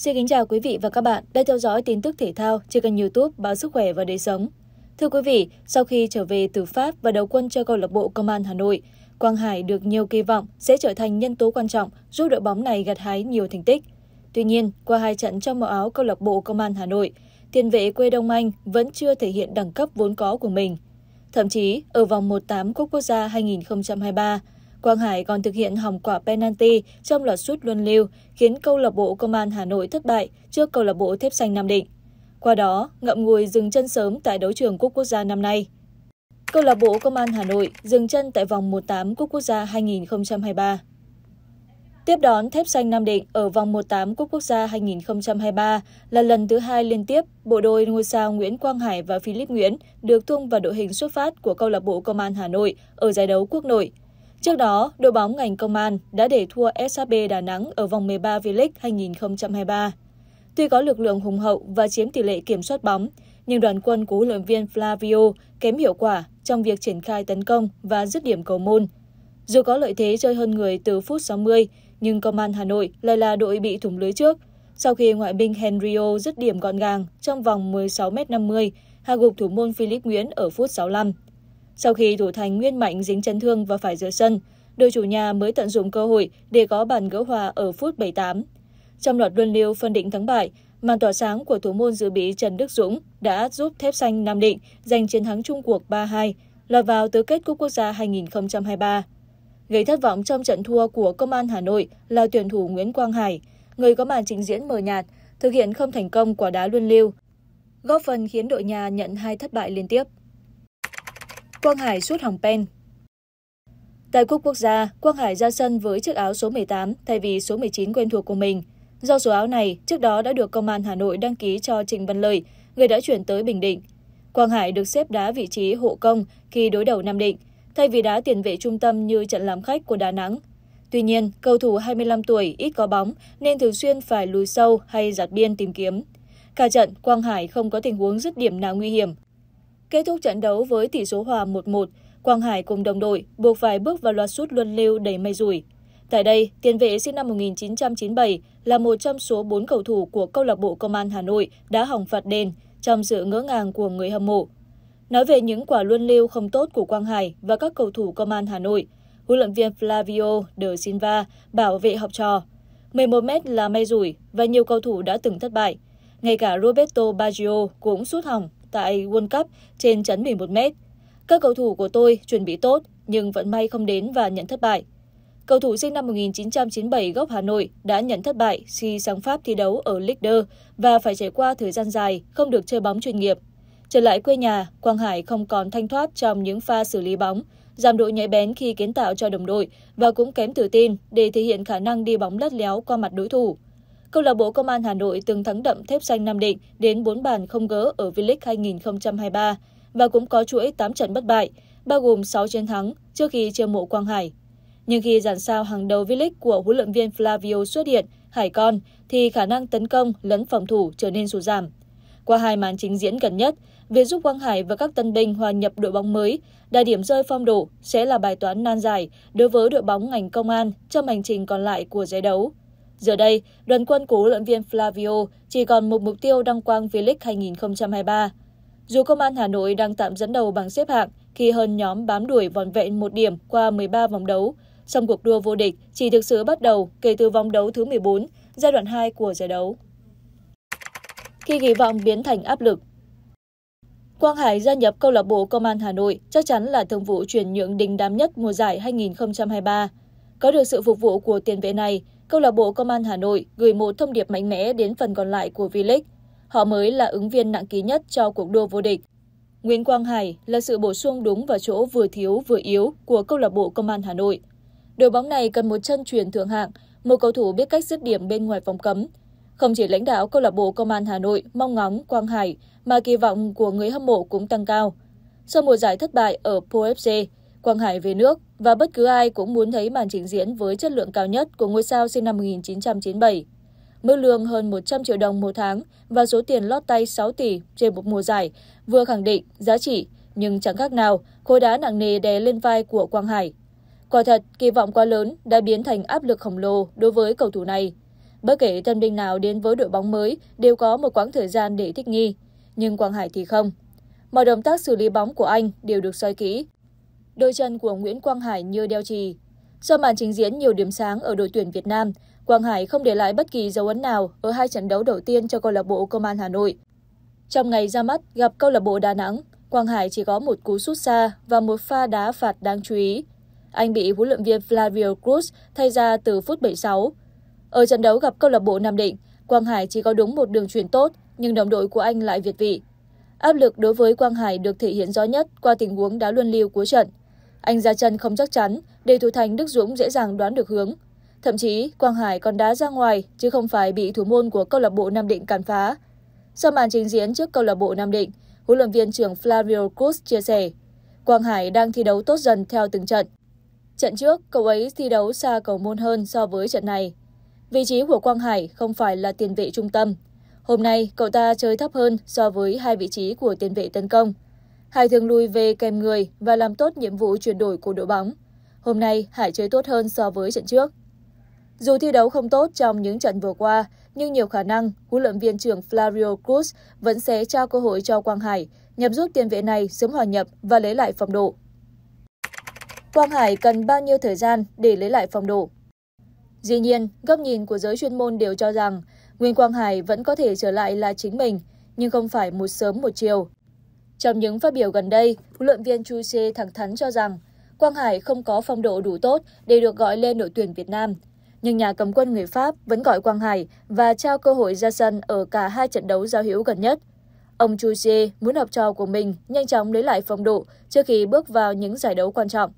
Xin kính chào quý vị và các bạn đã theo dõi tin tức thể thao trên kênh YouTube Báo Sức khỏe và Đời sống. Thưa quý vị, sau khi trở về từ Pháp và đầu quân cho câu lạc bộ Công an Hà Nội, Quang Hải được nhiều kỳ vọng sẽ trở thành nhân tố quan trọng giúp đội bóng này gặt hái nhiều thành tích. Tuy nhiên, qua hai trận trong màu áo câu lạc bộ Công an Hà Nội, tiền vệ quê Đông Anh vẫn chưa thể hiện đẳng cấp vốn có của mình. Thậm chí, ở vòng 1-8 Cúp Quốc gia 2023, Quang Hải còn thực hiện hỏng quả penalty trong loạt sút luân lưu, khiến câu lạc bộ Công an Hà Nội thất bại trước câu lạc bộ Thép Xanh Nam Định. Qua đó, ngậm ngùi dừng chân sớm tại đấu trường Cúp Quốc gia năm nay. Câu lạc bộ Công an Hà Nội dừng chân tại vòng 18 Cúp Quốc gia 2023. Tiếp đón Thép Xanh Nam Định ở vòng 18 Cúp Quốc gia 2023 là lần thứ hai liên tiếp bộ đôi ngôi sao Nguyễn Quang Hải và Philip Nguyễn được tung vào đội hình xuất phát của câu lạc bộ Công an Hà Nội ở giải đấu quốc nội Trước đó, đội bóng ngành công an đã để thua SHB Đà Nẵng ở vòng 13 V-League 2023. Tuy có lực lượng hùng hậu và chiếm tỷ lệ kiểm soát bóng, nhưng đoàn quân của huấn luyện viên Flavio kém hiệu quả trong việc triển khai tấn công và dứt điểm cầu môn. Dù có lợi thế chơi hơn người từ phút 60, nhưng Công an Hà Nội lại là đội bị thủng lưới trước. Sau khi ngoại binh Henrio dứt điểm gọn gàng trong vòng 16m50, hạ gục thủ môn Philip Nguyễn ở phút 65. Sau khi thủ thành Nguyên Mạnh dính chấn thương và phải rửa sân, đội chủ nhà mới tận dụng cơ hội để có bàn gỡ hòa ở phút 78. Trong loạt luân lưu phân định thắng bại, màn tỏa sáng của thủ môn dự bị Trần Đức Dũng đã giúp Thép Xanh Nam Định giành chiến thắng chung cuộc 3-2, lọt vào tứ kết Cúp Quốc gia 2023. Gây thất vọng trong trận thua của Công an Hà Nội là tuyển thủ Nguyễn Quang Hải, người có màn trình diễn mờ nhạt, thực hiện không thành công quả đá luân lưu, góp phần khiến đội nhà nhận hai thất bại liên tiếp. Quang Hải suốt hỏng pen. Tại cúp quốc gia, Quang Hải ra sân với chiếc áo số 18 thay vì số 19 quen thuộc của mình. Do số áo này trước đó đã được Công an Hà Nội đăng ký cho Trịnh Văn Lợi, người đã chuyển tới Bình Định. Quang Hải được xếp đá vị trí hộ công khi đối đầu Nam Định, thay vì đá tiền vệ trung tâm như trận làm khách của Đà Nẵng. Tuy nhiên, cầu thủ 25 tuổi ít có bóng nên thường xuyên phải lùi sâu hay giặt biên tìm kiếm. Cả trận, Quang Hải không có tình huống dứt điểm nào nguy hiểm. Kết thúc trận đấu với tỷ số hòa 1-1, Quang Hải cùng đồng đội buộc phải bước vào loạt sút luân lưu đầy may rủi. Tại đây, tiền vệ sinh năm 1997 là một trong số 4 cầu thủ của câu lạc bộ Công an Hà Nội đã hỏng phạt đền trong sự ngỡ ngàng của người hâm mộ. Nói về những quả luân lưu không tốt của Quang Hải và các cầu thủ Công an Hà Nội, huấn luyện viên Flavio De Silva bảo vệ học trò. 11 mét là may rủi và nhiều cầu thủ đã từng thất bại. Ngay cả Roberto Baggio cũng sút hỏng tại World Cup trên chắn 11 mét. Các cầu thủ của tôi chuẩn bị tốt nhưng vẫn may không đến và nhận thất bại. Cầu thủ sinh năm 1997 gốc Hà Nội đã nhận thất bại khi sang Pháp thi đấu ở Ligue 2 và phải trải qua thời gian dài không được chơi bóng chuyên nghiệp. Trở lại quê nhà, Quang Hải không còn thanh thoát trong những pha xử lý bóng, giảm độ nhạy bén khi kiến tạo cho đồng đội và cũng kém tự tin để thể hiện khả năng đi bóng lắt léo qua mặt đối thủ. Câu lạc bộ Công an Hà Nội từng thắng đậm thép xanh Nam Định đến 4 bàn không gỡ ở V-League 2023 và cũng có chuỗi 8 trận bất bại, bao gồm 6 chiến thắng trước khi chiêu mộ Quang Hải. Nhưng khi dàn sao hàng đầu V-League của huấn luyện viên Flavio xuất hiện, Hải Con, thì khả năng tấn công lẫn phòng thủ trở nên sụt giảm. Qua hai màn chính diễn gần nhất, việc giúp Quang Hải và các tân binh hòa nhập đội bóng mới, đa điểm rơi phong độ sẽ là bài toán nan giải đối với đội bóng ngành công an trong hành trình còn lại của giải đấu. Giờ đây, đoàn quân của huấn luyện viên Flavio chỉ còn một mục tiêu đăng quang V-League 2023. Dù Công an Hà Nội đang tạm dẫn đầu bảng xếp hạng khi hơn nhóm bám đuổi vòn vẹn một điểm qua 13 vòng đấu, song cuộc đua vô địch chỉ thực sự bắt đầu kể từ vòng đấu thứ 14, giai đoạn 2 của giải đấu. Khi kỳ vọng biến thành áp lực Quang Hải gia nhập câu lạc bộ Công an Hà Nội chắc chắn là thương vụ chuyển nhượng đình đám nhất mùa giải 2023. Có được sự phục vụ của tiền vệ này, câu lạc bộ Công an Hà Nội gửi một thông điệp mạnh mẽ đến phần còn lại của V-League. Họ mới là ứng viên nặng ký nhất cho cuộc đua vô địch. Nguyễn Quang Hải là sự bổ sung đúng vào chỗ vừa thiếu vừa yếu của câu lạc bộ Công an Hà Nội. Đội bóng này cần một chân truyền thượng hạng, một cầu thủ biết cách dứt điểm bên ngoài vòng cấm. Không chỉ lãnh đạo câu lạc bộ Công an Hà Nội mong ngóng Quang Hải mà kỳ vọng của người hâm mộ cũng tăng cao. Sau mùa giải thất bại ở Pro FC, Quang Hải về nước và bất cứ ai cũng muốn thấy màn trình diễn với chất lượng cao nhất của ngôi sao sinh năm 1997. Mức lương hơn 100 triệu đồng một tháng và số tiền lót tay 6 tỷ trên một mùa giải vừa khẳng định giá trị nhưng chẳng khác nào khối đá nặng nề đè lên vai của Quang Hải. Quả thật, kỳ vọng quá lớn đã biến thành áp lực khổng lồ đối với cầu thủ này. Bất kể tân binh nào đến với đội bóng mới đều có một quãng thời gian để thích nghi, nhưng Quang Hải thì không. Mọi động tác xử lý bóng của anh đều được soi kỹ đôi chân của Nguyễn Quang Hải như đeo trì. Sau màn trình diễn nhiều điểm sáng ở đội tuyển Việt Nam, Quang Hải không để lại bất kỳ dấu ấn nào ở hai trận đấu đầu tiên cho câu lạc bộ Công an Hà Nội. Trong ngày ra mắt gặp câu lạc bộ Đà Nẵng, Quang Hải chỉ có một cú sút xa và một pha đá phạt đáng chú ý. Anh bị huấn luyện viên Flavio Cruz thay ra từ phút 76. Ở trận đấu gặp câu lạc bộ Nam Định, Quang Hải chỉ có đúng một đường chuyển tốt, nhưng đồng đội của anh lại việt vị. Áp lực đối với Quang Hải được thể hiện rõ nhất qua tình huống đá luân lưu cuối trận. Anh ra chân không chắc chắn để thủ thành Đức Dũng dễ dàng đoán được hướng. Thậm chí, Quang Hải còn đá ra ngoài chứ không phải bị thủ môn của câu lạc bộ Nam Định cản phá. Sau màn trình diễn trước câu lạc bộ Nam Định, huấn luyện viên trưởng Flavio Cruz chia sẻ, Quang Hải đang thi đấu tốt dần theo từng trận. Trận trước, cậu ấy thi đấu xa cầu môn hơn so với trận này. Vị trí của Quang Hải không phải là tiền vệ trung tâm. Hôm nay, cậu ta chơi thấp hơn so với hai vị trí của tiền vệ tấn công. Hải thường lui về kèm người và làm tốt nhiệm vụ chuyển đổi của đội bóng. Hôm nay, Hải chơi tốt hơn so với trận trước. Dù thi đấu không tốt trong những trận vừa qua, nhưng nhiều khả năng huấn luyện viên trưởng Flavio Cruz vẫn sẽ trao cơ hội cho Quang Hải nhằm giúp tiền vệ này sớm hòa nhập và lấy lại phong độ. Quang Hải cần bao nhiêu thời gian để lấy lại phong độ? Dĩ nhiên, góc nhìn của giới chuyên môn đều cho rằng Nguyên Quang Hải vẫn có thể trở lại là chính mình, nhưng không phải một sớm một chiều. Trong những phát biểu gần đây, huấn luyện viên Chu Xie thẳng thắn cho rằng Quang Hải không có phong độ đủ tốt để được gọi lên đội tuyển Việt Nam. Nhưng nhà cầm quân người Pháp vẫn gọi Quang Hải và trao cơ hội ra sân ở cả hai trận đấu giao hữu gần nhất. Ông Chu Xie muốn học trò của mình nhanh chóng lấy lại phong độ trước khi bước vào những giải đấu quan trọng.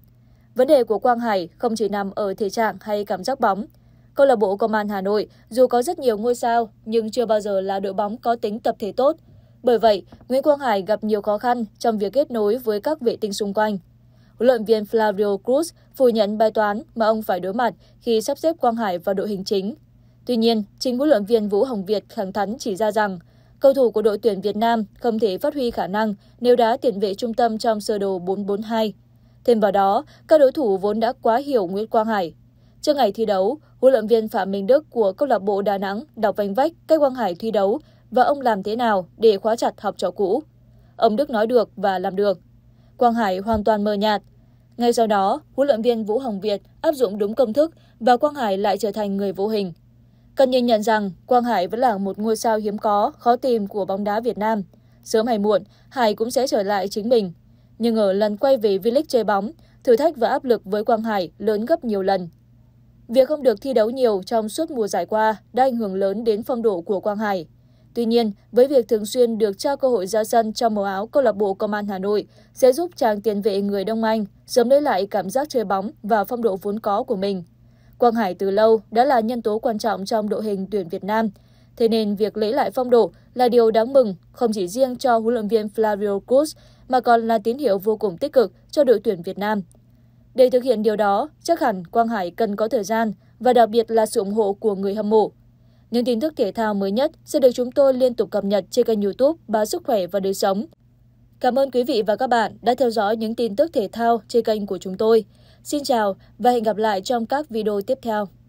Vấn đề của Quang Hải không chỉ nằm ở thể trạng hay cảm giác bóng. Câu lạc bộ Công an Hà Nội dù có rất nhiều ngôi sao nhưng chưa bao giờ là đội bóng có tính tập thể tốt – bởi vậy, Nguyễn Quang Hải gặp nhiều khó khăn trong việc kết nối với các vệ tinh xung quanh. Huấn luyện viên Flavio Cruz phủ nhận bài toán mà ông phải đối mặt khi sắp xếp Quang Hải vào đội hình chính. Tuy nhiên, chính huấn luyện viên Vũ Hồng Việt thẳng thắn chỉ ra rằng cầu thủ của đội tuyển Việt Nam không thể phát huy khả năng nếu đá tiền vệ trung tâm trong sơ đồ 442. Thêm vào đó, các đối thủ vốn đã quá hiểu Nguyễn Quang Hải. Trước ngày thi đấu, huấn luyện viên Phạm Minh Đức của câu lạc bộ Đà Nẵng đọc vành vách cách Quang Hải thi đấu và ông làm thế nào để khóa chặt học trò cũ. Ông Đức nói được và làm được. Quang Hải hoàn toàn mờ nhạt. Ngay sau đó, huấn luyện viên Vũ Hồng Việt áp dụng đúng công thức và Quang Hải lại trở thành người vô hình. Cần nhìn nhận rằng Quang Hải vẫn là một ngôi sao hiếm có, khó tìm của bóng đá Việt Nam. Sớm hay muộn, Hải cũng sẽ trở lại chính mình. Nhưng ở lần quay về V-League chơi bóng, thử thách và áp lực với Quang Hải lớn gấp nhiều lần. Việc không được thi đấu nhiều trong suốt mùa giải qua đã ảnh hưởng lớn đến phong độ của Quang Hải. Tuy nhiên, với việc thường xuyên được trao cơ hội ra sân trong màu áo câu lạc bộ Công an Hà Nội sẽ giúp chàng tiền vệ người Đông Anh sớm lấy lại cảm giác chơi bóng và phong độ vốn có của mình. Quang Hải từ lâu đã là nhân tố quan trọng trong đội hình tuyển Việt Nam, thế nên việc lấy lại phong độ là điều đáng mừng không chỉ riêng cho huấn luyện viên Flavio Cruz mà còn là tín hiệu vô cùng tích cực cho đội tuyển Việt Nam. Để thực hiện điều đó, chắc hẳn Quang Hải cần có thời gian và đặc biệt là sự ủng hộ của người hâm mộ. Những tin tức thể thao mới nhất sẽ được chúng tôi liên tục cập nhật trên kênh youtube Báo Sức Khỏe và Đời Sống. Cảm ơn quý vị và các bạn đã theo dõi những tin tức thể thao trên kênh của chúng tôi. Xin chào và hẹn gặp lại trong các video tiếp theo.